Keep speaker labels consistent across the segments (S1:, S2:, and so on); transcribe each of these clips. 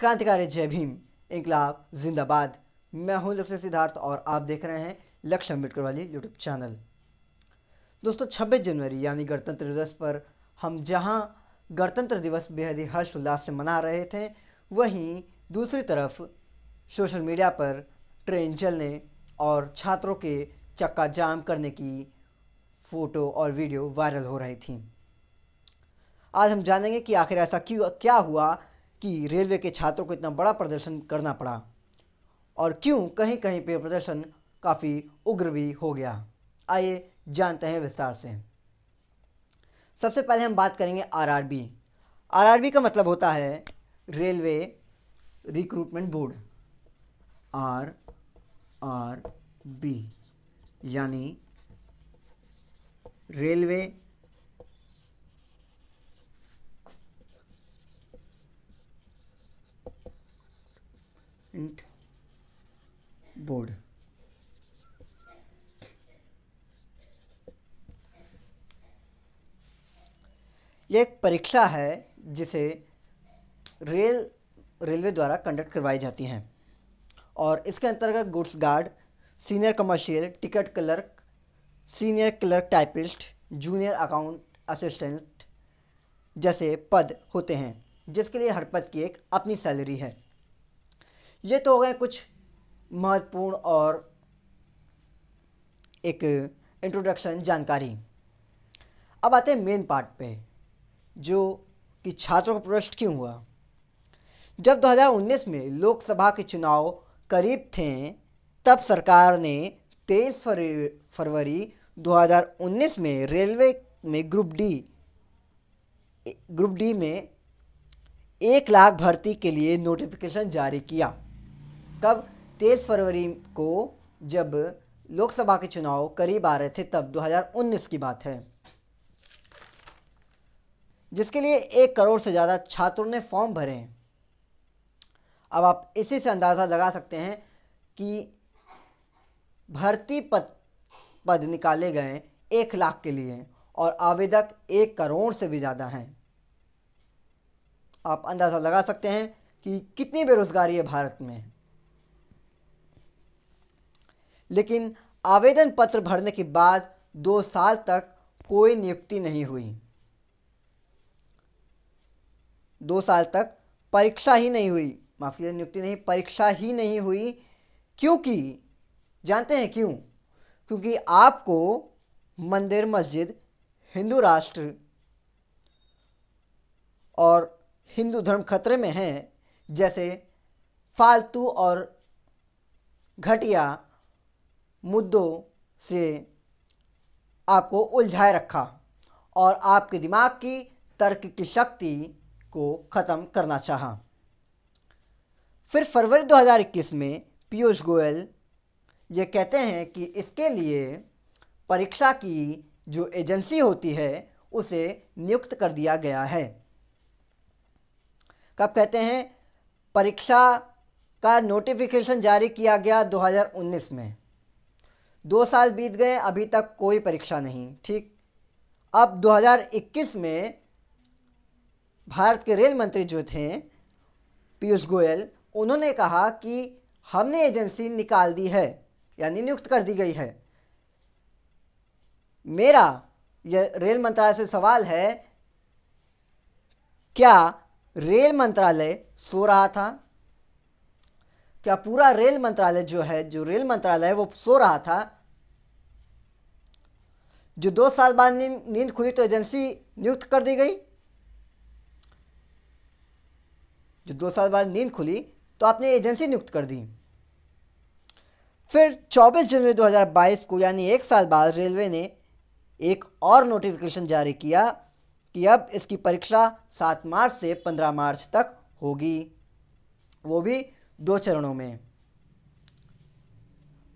S1: क्रांतिकारी जय भीम इंकलाब जिंदाबाद मैं हूं लक्ष्य सिद्धार्थ और आप देख रहे हैं लक्ष्य अम्बेडकर वाली यूट्यूब चैनल दोस्तों 26 जनवरी यानी गणतंत्र दिवस पर हम जहां गणतंत्र दिवस बेहद ही हर्षोल्लास से मना रहे थे वहीं दूसरी तरफ सोशल मीडिया पर ट्रेन चलने और छात्रों के चक्का जाम करने की फ़ोटो और वीडियो वायरल हो रही थी आज हम जानेंगे कि आखिर ऐसा क्यों क्या हुआ कि रेलवे के छात्रों को इतना बड़ा प्रदर्शन करना पड़ा और क्यों कहीं कहीं पर प्रदर्शन काफ़ी उग्र भी हो गया आइए जानते हैं विस्तार से सबसे पहले हम बात करेंगे आरआरबी आरआरबी का मतलब होता है railway recruitment board R R B यानी रेलवे प्रिंट बोर्ड ये एक परीक्षा है जिसे रेल रेलवे द्वारा कंडक्ट करवाई जाती हैं और इसके अंतर्गत goods guard senior commercial ticket clerk senior clerk typist junior account assistant जैसे पद होते हैं जिसके लिए हर पद की एक अपनी सैलरी है ये तो हो गए कुछ महत्वपूर्ण और एक इंट्रोडक्शन जानकारी अब आते हैं मेन पार्ट पे जो कि छात्रों का प्रश्न क्यों हुआ जब 2019 में लोकसभा के चुनाव करीब थे तब सरकार ने 23 फरवरी 2019 में रेलवे में ग्रुप डी ग्रुप डी में एक लाख भर्ती के लिए नोटिफिकेशन जारी किया कब तेईस फरवरी को जब लोकसभा के चुनाव करीब आ रहे थे तब 2019 की बात है जिसके लिए एक करोड़ से ज़्यादा छात्रों ने फॉर्म भरे हैं अब आप इसी से अंदाज़ा लगा सकते हैं कि भर्ती पद पद निकाले गए एक लाख के लिए और आवेदक एक करोड़ से भी ज़्यादा हैं आप अंदाज़ा लगा सकते हैं कि कितनी बेरोज़गारी है भारत में लेकिन आवेदन पत्र भरने के बाद दो साल तक कोई नियुक्ति नहीं हुई दो साल तक परीक्षा ही नहीं हुई माफ कीजिए नियुक्ति नहीं परीक्षा ही नहीं हुई क्योंकि जानते हैं क्यों क्योंकि आपको मंदिर मस्जिद हिंदू राष्ट्र और हिंदू धर्म खतरे में हैं जैसे फालतू और घटिया मुद्दों से आपको उलझाए रखा और आपके दिमाग की तर्क की शक्ति को ख़त्म करना चाहा फिर फरवरी 2021 में पीयूष गोयल ये कहते हैं कि इसके लिए परीक्षा की जो एजेंसी होती है उसे नियुक्त कर दिया गया है कब कहते हैं परीक्षा का नोटिफिकेशन जारी किया गया 2019 में दो साल बीत गए अभी तक कोई परीक्षा नहीं ठीक अब 2021 में भारत के रेल मंत्री जो थे पीयूष गोयल उन्होंने कहा कि हमने एजेंसी निकाल दी है यानी नियुक्त कर दी गई है मेरा यह रेल मंत्रालय से सवाल है क्या रेल मंत्रालय सो रहा था क्या पूरा रेल मंत्रालय जो है जो रेल मंत्रालय है वो सो रहा था जो दो साल बाद नींद खुली तो एजेंसी नियुक्त कर दी गई जो दो साल बाद नींद खुली तो आपने एजेंसी नियुक्त कर दी फिर 24 जनवरी 2022 को यानी एक साल बाद रेलवे ने एक और नोटिफिकेशन जारी किया कि अब इसकी परीक्षा 7 मार्च से 15 मार्च तक होगी वो भी दो चरणों में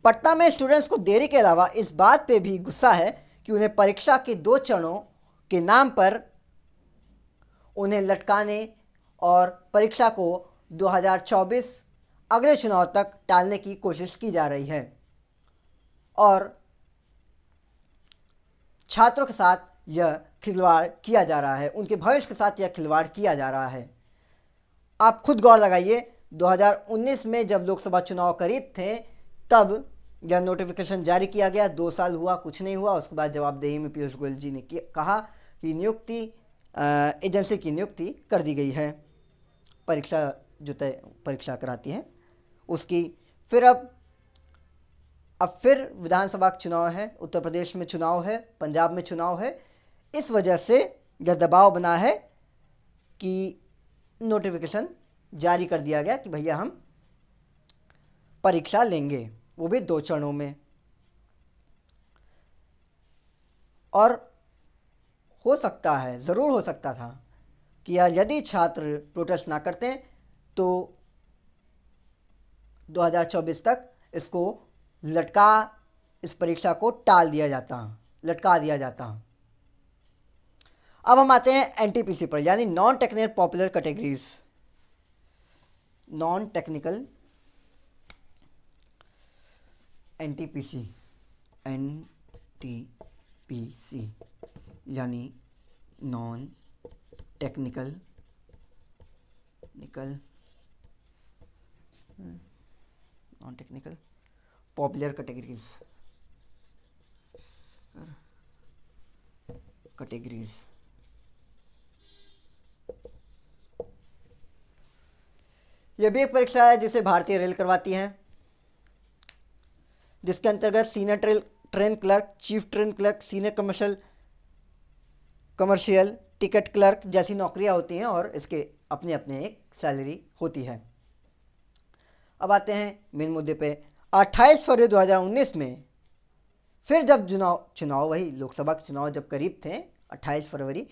S1: पटना में स्टूडेंट्स को देरी के अलावा इस बात पे भी गुस्सा है कि उन्हें परीक्षा के दो चरणों के नाम पर उन्हें लटकाने और परीक्षा को 2024 अगले चुनाव तक टालने की कोशिश की जा रही है और छात्रों के साथ यह खिलवाड़ किया जा रहा है उनके भविष्य के साथ यह खिलवाड़ किया जा रहा है आप खुद गौर लगाइए 2019 में जब लोकसभा चुनाव करीब थे तब यह नोटिफिकेशन जारी किया गया दो साल हुआ कुछ नहीं हुआ उसके बाद जवाबदेही में पीयूष गोयल जी ने कहा कि नियुक्ति एजेंसी की नियुक्ति कर दी गई है परीक्षा जो तय परीक्षा कराती है उसकी फिर अब अब फिर विधानसभा चुनाव है उत्तर प्रदेश में चुनाव है पंजाब में चुनाव है इस वजह से यह दबाव बना है कि नोटिफिकेशन जारी कर दिया गया कि भैया हम परीक्षा लेंगे वो भी दो चरणों में और हो सकता है ज़रूर हो सकता था कि यदि छात्र प्रोटेस्ट ना करते तो 2024 तक इसको लटका इस परीक्षा को टाल दिया जाता लटका दिया जाता अब हम आते हैं एनटीपीसी पर यानी non technical popular categories non technical N T P C N T P C यानी नॉन टेक्निकल निकल non technical popular categories categories यह भी एक परीक्षा है जिसे भारतीय रेल करवाती है जिसके अंतर्गत senior trail train clerk chief train clerk senior commercial commercial ticket clerk जैसी नौकरियां होती हैं और इसके अपने अपने एक सैलरी होती है अब आते हैं मेन मुद्दे पे 28 फरवरी 2019 में फिर जब चुनाव चुनाव वही लोकसभा के चुनाव जब करीब थे 28 फरवरी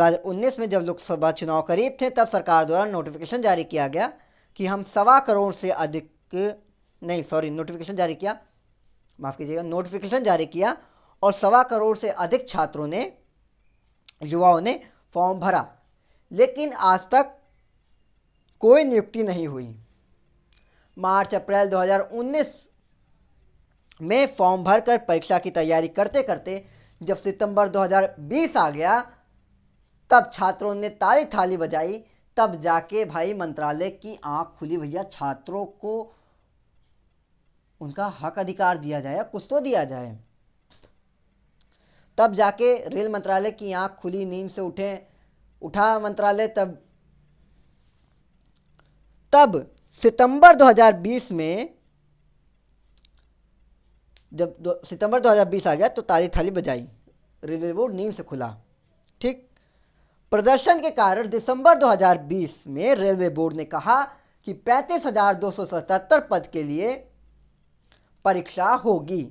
S1: 2019 में जब लोकसभा चुनाव करीब थे तब सरकार द्वारा नोटिफिकेशन जारी किया गया कि हम सवा करोड़ से अधिक नहीं सॉरी नोटिफिकेशन जारी किया माफ़ कीजिएगा नोटिफिकेशन जारी किया और सवा करोड़ से अधिक छात्रों ने युवाओं ने फॉर्म भरा लेकिन आज तक कोई नियुक्ति नहीं हुई मार्च अप्रैल 2019 में फॉर्म भरकर परीक्षा की तैयारी करते करते जब सितंबर 2020 आ गया तब छात्रों ने ताली थाली बजाई तब जाके भाई मंत्रालय की आंख खुली भैया छात्रों को उनका हक अधिकार दिया जाए या कुछ तो दिया जाए तब जाके रेल मंत्रालय की आंख खुली नींद से उठे उठा मंत्रालय तब तब सितंबर 2020 में जब दो, सितंबर 2020 आ गया तो ताली थाली बजाई रेलवे बोर्ड नींद से खुला ठीक प्रदर्शन के कारण दिसंबर 2020 में रेलवे बोर्ड ने कहा कि पैंतीस पद के लिए परीक्षा होगी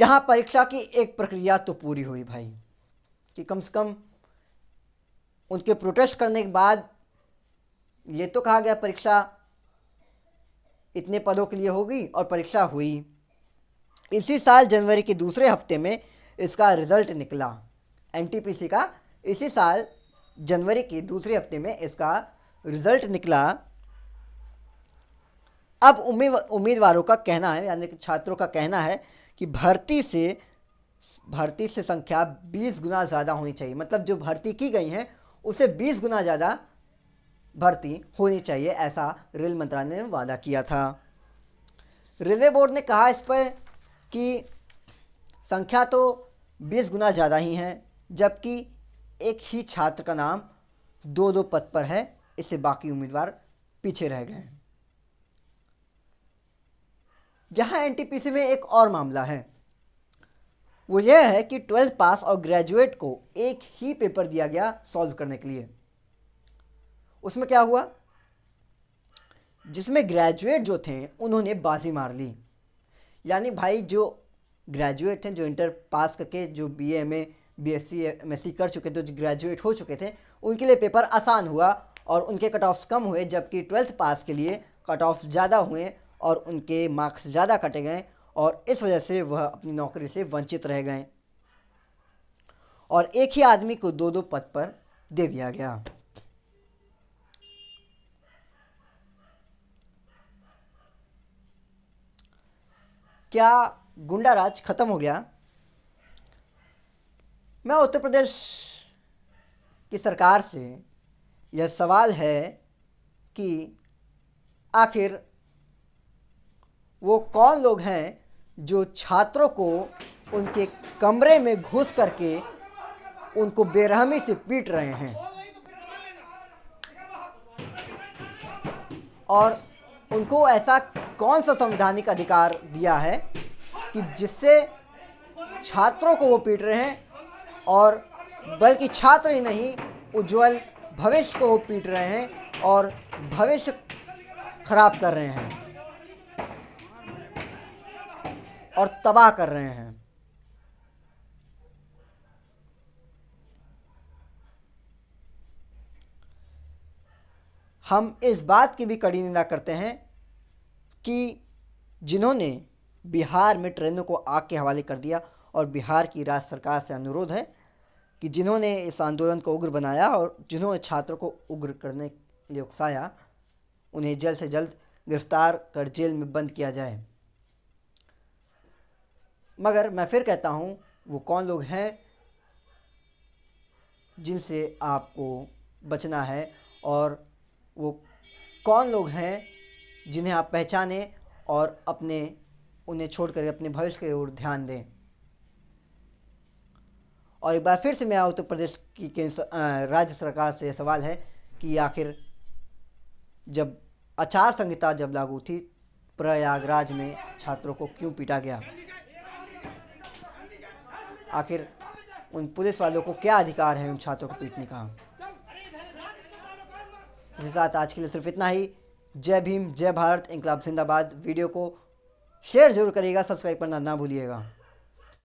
S1: यहाँ परीक्षा की एक प्रक्रिया तो पूरी हुई भाई कि कम से कम उनके प्रोटेस्ट करने के बाद ये तो कहा गया परीक्षा इतने पदों के लिए होगी और परीक्षा हुई इसी साल जनवरी के दूसरे हफ्ते में इसका रिज़ल्ट निकला एनटीपीसी का इसी साल जनवरी के दूसरे हफ्ते में इसका रिज़ल्ट निकला अब उम्मीदवारों का कहना है यानी कि छात्रों का कहना है कि भर्ती से भर्ती से संख्या 20 गुना ज़्यादा होनी चाहिए मतलब जो भर्ती की गई है उसे 20 गुना ज़्यादा भर्ती होनी चाहिए ऐसा रेल मंत्रालय ने वादा किया था रेलवे बोर्ड ने कहा इस पर कि संख्या तो 20 गुना ज़्यादा ही है जबकि एक ही छात्र का नाम दो दो पद पर है इससे बाकी उम्मीदवार पीछे रह गए हैं जहां एनटीपीसी में एक और मामला है वो यह है कि ट्वेल्थ पास और ग्रेजुएट को एक ही पेपर दिया गया सॉल्व करने के लिए उसमें क्या हुआ जिसमें ग्रेजुएट जो थे उन्होंने बाजी मार ली यानी भाई जो ग्रेजुएट थे जो इंटर पास करके जो B M A B S C M S C कर चुके थे जो ग्रेजुएट हो चुके थे उनके लिए पेपर आसान हुआ और उनके कट ऑफ्स कम हुए जबकि ट्वेल्थ पास के लिए कट ऑफ ज़्यादा हुए और उनके मार्क्स ज़्यादा कटे गए और इस वजह से वह अपनी नौकरी से वंचित रह गए और एक ही आदमी को दो दो पद पर दे दिया गया क्या गुंडा राज खत्म हो गया मैं उत्तर प्रदेश की सरकार से यह सवाल है कि आखिर वो कौन लोग हैं जो छात्रों को उनके कमरे में घुस करके उनको बेरहमी से पीट रहे हैं और उनको ऐसा कौन सा संवैधानिक अधिकार दिया है कि जिससे छात्रों को वो पीट रहे हैं और बल्कि छात्र ही नहीं उज्जवल भविष्य को वो पीट रहे हैं और भविष्य खराब कर रहे हैं और तबाह कर रहे हैं हम इस बात की भी कड़ी निंदा करते हैं कि जिन्होंने बिहार में ट्रेनों को आग के हवाले कर दिया और बिहार की राज्य सरकार से अनुरोध है कि जिन्होंने इस आंदोलन को उग्र बनाया और जिन्होंने छात्रों को उग्र करने के लिए उकसाया उन्हें जल्द से जल्द गिरफ्तार कर जेल में बंद किया जाए मगर मैं फिर कहता हूँ वो कौन लोग हैं जिनसे आपको बचना है और वो कौन लोग हैं जिन्हें आप पहचाने और अपने उन्हें छोड़कर अपने भविष्य की ओर ध्यान दें और एक बार फिर से मेरा उत्तर प्रदेश की केंद्र राज्य सरकार से सवाल है कि आखिर जब आचार संहिता जब लागू थी प्रयागराज में छात्रों को क्यों पीटा गया आखिर उन पुलिस वालों को क्या अधिकार है उन छात्रों को पीटने का इसके साथ आज के लिए सिर्फ इतना ही जय भीम जय भारत इंकलाब जिंदाबाद वीडियो को शेयर जरूर करिएगा सब्सक्राइब करना ना भूलिएगा